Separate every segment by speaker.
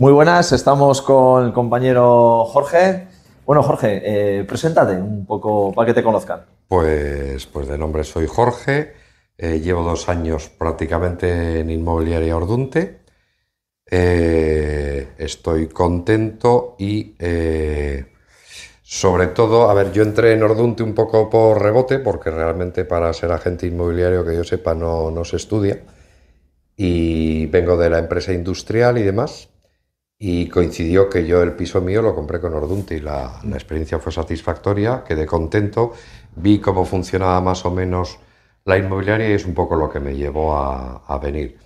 Speaker 1: Muy buenas, estamos con el compañero Jorge. Bueno, Jorge, eh, preséntate un poco para que te conozcan.
Speaker 2: Pues, pues de nombre soy Jorge, eh, llevo dos años prácticamente en Inmobiliaria Ordunte. Eh, estoy contento y sobre todo, a ver, yo entré en Ordunte un poco por rebote, porque realmente para ser agente inmobiliario que yo sepa no, no se estudia. Y vengo de la empresa industrial y demás, y coincidió que yo el piso mío lo compré con Ordunti. y la, experiencia fue satisfactoria, quedé contento, vi cómo funcionaba más o menos la inmobiliaria y es un poco lo que me llevó a, venir.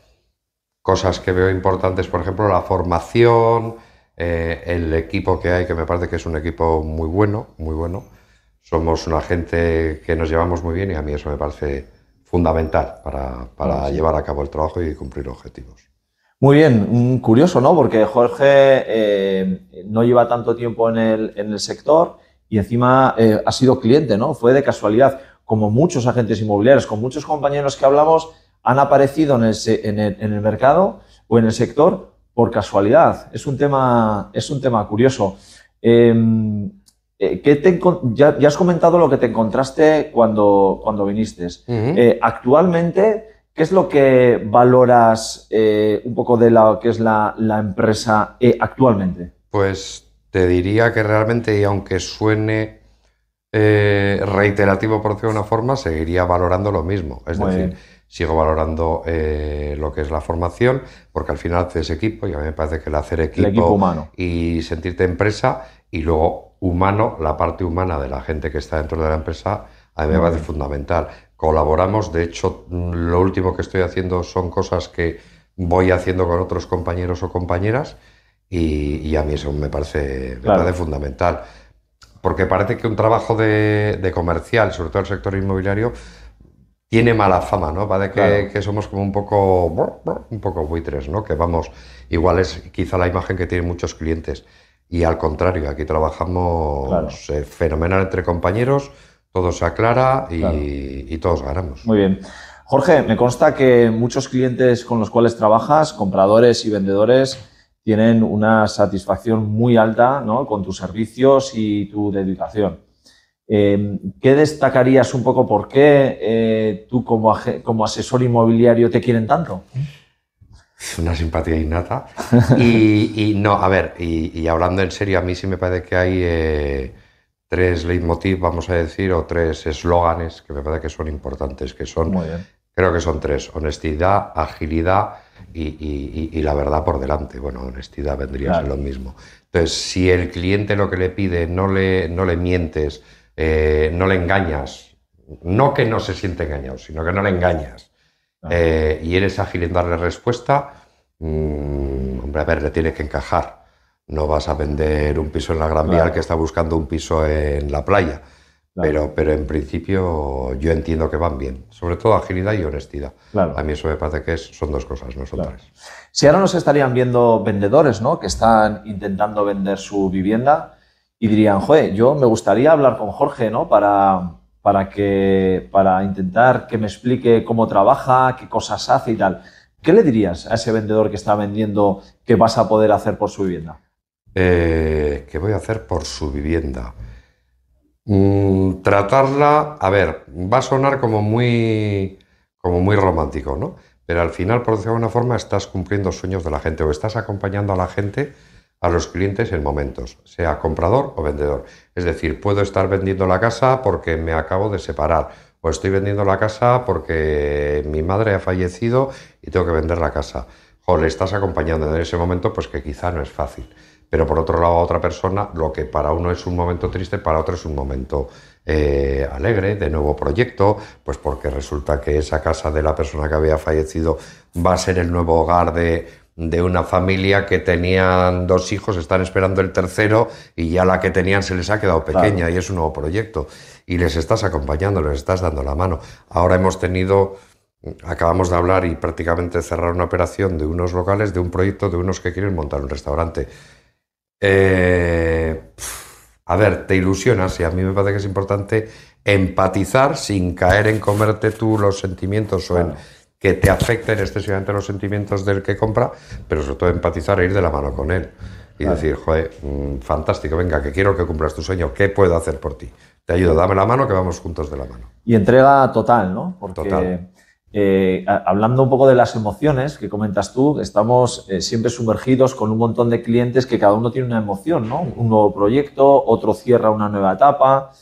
Speaker 2: Cosas que veo importantes, por ejemplo, la formación, eh, el equipo que hay, que me parece que es un equipo muy bueno, muy bueno. Somos una gente que nos llevamos muy bien y a mí eso me parece fundamental para, llevar a cabo el trabajo y cumplir objetivos.
Speaker 1: Muy bien, curioso, ¿no? Porque Jorge eh, no lleva tanto tiempo en el, en el sector y encima eh, ha sido cliente, ¿no? Fue de casualidad. Como muchos agentes inmobiliarios, con muchos compañeros que hablamos, han aparecido en el, en el, mercado o en el sector por casualidad. Es un tema, es un tema curioso. Em, eh, ya, has comentado lo que te encontraste cuando, cuando viniste. actualmente ¿Qué es lo que valoras eh, un poco de lo que es la, empresa eh, actualmente?
Speaker 2: Pues te diría que realmente, y aunque suene eh, reiterativo por decirlo de una forma, seguiría valorando lo mismo. Es decir, sigo valorando lo que es la formación, porque al final haces equipo y a mí me parece que el hacer equipo, y sentirte empresa y luego humano, la parte humana de la gente que está dentro de la empresa, a mí me parece fundamental colaboramos. De hecho, lo último que estoy haciendo son cosas que voy haciendo con otros compañeros o compañeras y, a mí eso me parece, fundamental. Porque parece que un trabajo de, comercial, sobre todo el sector inmobiliario, tiene mala fama, ¿no? Va de que, somos como un poco, un poco buitres, ¿no? Que vamos, igual es quizá la imagen que tienen muchos clientes. Y al contrario, aquí trabajamos eh, fenomenal entre compañeros, todo se aclara y, todos ganamos. Muy bien. Jorge, me consta que
Speaker 1: muchos clientes con los cuales trabajas, compradores y vendedores, tienen una satisfacción muy alta con tus servicios y tu dedicación. Em, ¿Qué destacarías un poco por qué eh, tú como, como, asesor inmobiliario te quieren tanto?
Speaker 2: una simpatía innata. Y, no, a ver, y, hablando en serio, a mí sí me parece que hay eh, tres leitmotiv, vamos a decir, o tres eslóganes que me parece que son importantes, que son, creo que son tres, honestidad, agilidad y, la verdad por delante. Bueno, honestidad vendría a ser lo mismo. Entonces, si el cliente lo que le pide no le, no le mientes, eh, no le engañas, no que no se siente engañado, sino que no le engañas, eh, y eres ágil en darle respuesta, mm, hombre, a ver, le tienes que encajar no vas a vender un piso en la Gran Vía al que está buscando un piso en la playa. Pero, pero en principio yo entiendo que van bien, sobre todo agilidad y honestidad. A mí eso me parece que son dos cosas, no son
Speaker 1: Si ahora nos estarían viendo vendedores que están intentando vender su vivienda y dirían, joder, yo me gustaría hablar con Jorge ¿no? para, para, que, para intentar que me explique cómo trabaja, qué cosas hace y tal. ¿Qué le dirías a ese vendedor que está vendiendo que vas a poder hacer por su vivienda?
Speaker 2: Eh, qué voy a hacer por su vivienda. Mm, tratarla, a ver, va a sonar como muy, como muy romántico, ¿no? Pero al final, por decirlo de alguna forma, estás cumpliendo sueños de la gente o estás acompañando a la gente, a los clientes en momentos, sea comprador o vendedor. Es decir, puedo estar vendiendo la casa porque me acabo de separar o estoy vendiendo la casa porque mi madre ha fallecido y tengo que vender la casa. O le estás acompañando en ese momento, pues que quizá no es fácil pero por otro lado a otra persona lo que para uno es un momento triste, para otro es un momento eh, alegre, de nuevo proyecto, pues porque resulta que esa casa de la persona que había fallecido va a ser el nuevo hogar de, una familia que tenían dos hijos, están esperando el tercero y ya la que tenían se les ha quedado pequeña y es un nuevo proyecto. Y les estás acompañando, les estás dando la mano. Ahora hemos tenido, acabamos de hablar y prácticamente cerrar una operación de unos locales, de un proyecto de unos que quieren montar un restaurante. Eh, a ver, te ilusionas y a mí me parece que es importante empatizar sin caer en comerte tú los sentimientos o en que te afecten excesivamente los sentimientos del que compra, pero sobre todo empatizar e ir de la mano con él. Y decir, joder, mm, fantástico, venga, que quiero que cumplas tu sueño, ¿qué puedo hacer por ti? Te ayudo, dame la mano, que vamos juntos de la mano.
Speaker 1: Y entrega total, ¿no? Total.
Speaker 2: Eh, hablando un
Speaker 1: poco de las emociones que comentas tú, estamos eh, siempre sumergidos con un montón de clientes que cada uno tiene una emoción, ¿no? Un nuevo proyecto, otro cierra una nueva etapa,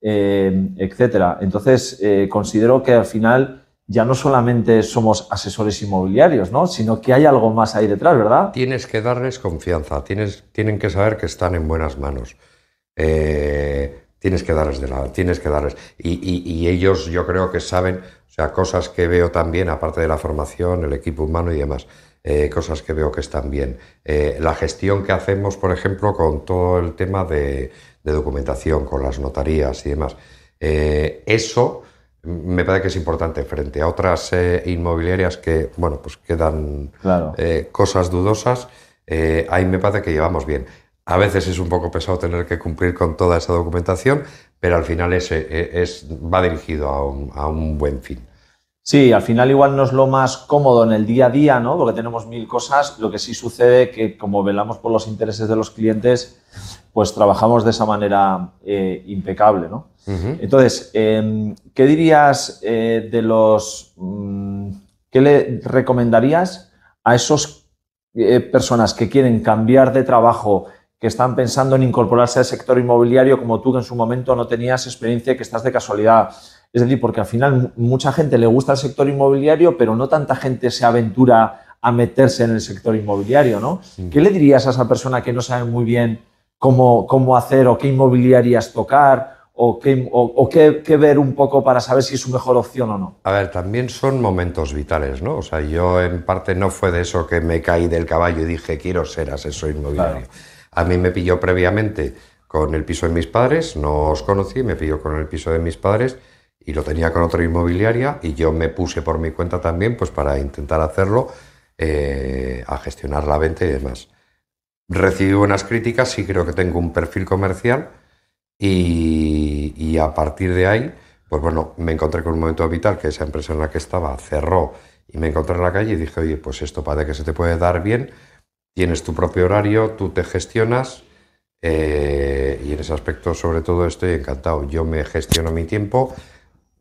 Speaker 1: etc. Eh, etcétera. Entonces, considero que al final ya no solamente somos asesores inmobiliarios, ¿no? Sino que hay algo más ahí detrás, ¿verdad?
Speaker 2: Tienes que darles confianza, tienes, tienen que saber que están en buenas manos. Eh, tienes que darles de la, tienes que darles. Y, ellos yo creo que saben, o sea, cosas que veo también, aparte de la formación, el equipo humano y demás, eh, cosas que veo que están bien. Eh, la gestión que hacemos, por ejemplo, con todo el tema de, documentación, con las notarías y demás. Eh, eso me parece que es importante frente a otras inmobiliarias que, bueno, pues quedan cosas dudosas. ahí me parece que llevamos bien. A veces es un poco pesado tener que cumplir con toda esa documentación, pero al final e, va dirigido a un, buen fin. Sí, al final igual no es lo más
Speaker 1: cómodo en el día a día, ¿no? Porque tenemos mil cosas. Lo que sí sucede que como velamos por los intereses de los clientes, pues trabajamos de esa manera eh, impecable, ¿no? Entonces, em, ¿qué dirías eh, de los... Mm, ¿Qué le recomendarías a esas eh, personas que quieren cambiar de trabajo que están pensando en incorporarse al sector inmobiliario como tú que en su momento no tenías experiencia y que estás de casualidad. Es decir, porque al final mucha gente le gusta el sector inmobiliario, pero no tanta gente se aventura a meterse en el sector inmobiliario, ¿no? Mm. ¿Qué le dirías a esa persona que no sabe muy bien cómo, cómo hacer o qué inmobiliarias tocar o, qué, ver un poco para saber si es su mejor opción o no?
Speaker 2: A ver, también son momentos vitales, ¿no? O sea, yo en parte no fue de eso que me caí del caballo y dije, quiero ser asesor inmobiliario. A mí me pilló previamente con el piso de mis padres, no os conocí, me pilló con el piso de mis padres y lo tenía con otra inmobiliaria y yo me puse por mi cuenta también pues para intentar hacerlo, eh, a gestionar la venta y demás. Recibí buenas críticas, sí creo que tengo un perfil comercial y, y a partir de ahí, pues bueno, me encontré con un momento vital que esa empresa en la que estaba cerró y me encontré en la calle y dije, oye, pues esto parece que se te puede dar bien tienes tu propio horario, tú te gestionas eh, y en ese aspecto sobre todo estoy encantado. Yo me gestiono mi tiempo.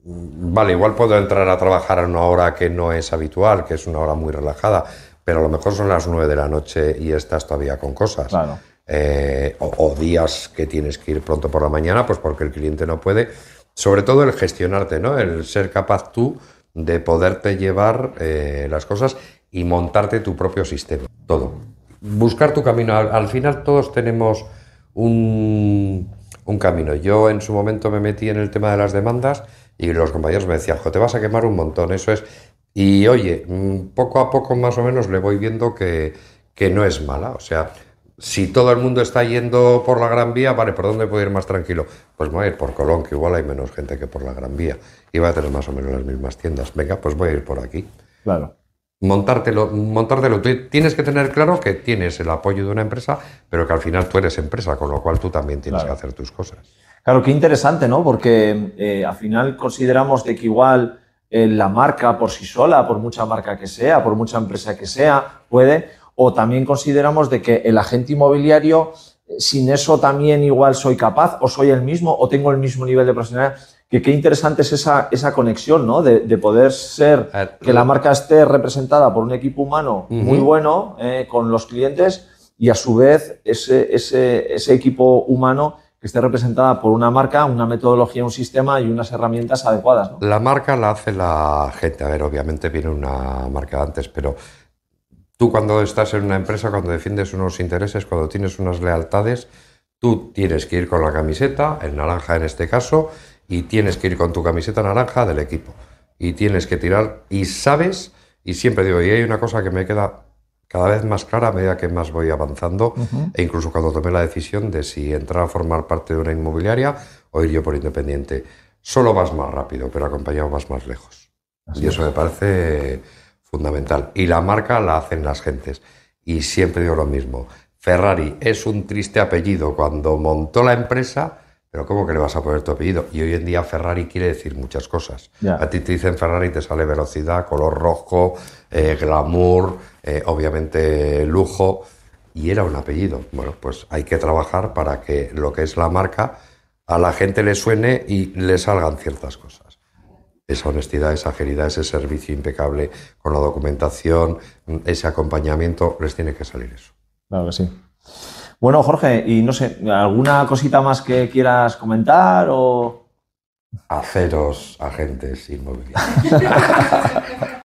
Speaker 2: Mm, vale, igual puedo entrar a trabajar a una hora que no es habitual, que es una hora muy relajada, pero a lo mejor son las 9 de la noche y estás todavía con cosas. Claro. Eh, o, días que tienes que ir pronto por la mañana, pues porque el cliente no puede. Sobre todo el gestionarte, ¿no? El ser capaz tú de poderte llevar eh, las cosas y montarte tu propio sistema. Todo buscar tu camino. Al, final todos tenemos un, camino. Yo en su momento me metí en el tema de las demandas y los compañeros me decían, te vas a quemar un montón, eso es. Y oye, mm, poco a poco más o menos le voy viendo que, que no es mala. O sea, si todo el mundo está yendo por la Gran Vía, vale, ¿por dónde puedo ir más tranquilo? Pues voy a ir por Colón, que igual hay menos gente que por la Gran Vía. Y va a tener más o menos las mismas tiendas. Venga, pues voy a ir por aquí. Claro montártelo, montártelo. Tienes que tener claro que tienes el apoyo de una empresa, pero que al final tú eres empresa, con lo cual tú también tienes que hacer tus cosas.
Speaker 1: Claro, qué interesante, ¿no? Porque eh, al final consideramos de que igual eh, la marca por sí sola, por mucha marca que sea, por mucha empresa que sea, puede, o también consideramos de que el agente inmobiliario, eh, sin eso también igual soy capaz, o soy el mismo, o tengo el mismo nivel de profesionalidad que qué interesante es esa, esa conexión, ¿no? De, poder ser, ah, que la marca esté representada por un equipo humano muy bueno eh, con los clientes y a su vez ese, ese, equipo humano que esté representada por una marca, una metodología, un sistema y unas herramientas adecuadas.
Speaker 2: La marca la hace la gente. A ver, obviamente viene una marca antes, pero tú cuando estás en una empresa, cuando defiendes unos intereses, cuando tienes unas lealtades, tú tienes que ir con la camiseta, el naranja en este caso, y tienes que ir con tu camiseta naranja del equipo y tienes que tirar y sabes, y siempre digo, y hay una cosa que me queda cada vez más clara a medida que más voy avanzando e incluso cuando tomé la decisión de si entrar a formar parte de una inmobiliaria o ir yo por independiente. Solo vas más rápido, pero acompañado vas más lejos. y eso me parece fundamental. Y la marca la hacen las gentes. Y siempre digo lo mismo. Ferrari es un triste apellido. Cuando montó la empresa, pero ¿cómo que le vas a poner tu apellido? Y hoy en día Ferrari quiere decir muchas cosas. A ti te dicen Ferrari y te sale velocidad, color rojo, eh, glamour, eh, obviamente lujo. Y era un apellido. Bueno, pues hay que trabajar para que lo que es la marca a la gente le suene y le salgan ciertas cosas. Esa honestidad, esa agilidad, ese servicio impecable con la documentación, mm, ese acompañamiento, les tiene que salir eso.
Speaker 1: Claro que sí. Bueno, Jorge, y no sé, ¿alguna cosita más que quieras comentar
Speaker 2: o...? Haceros agentes inmobiliarios.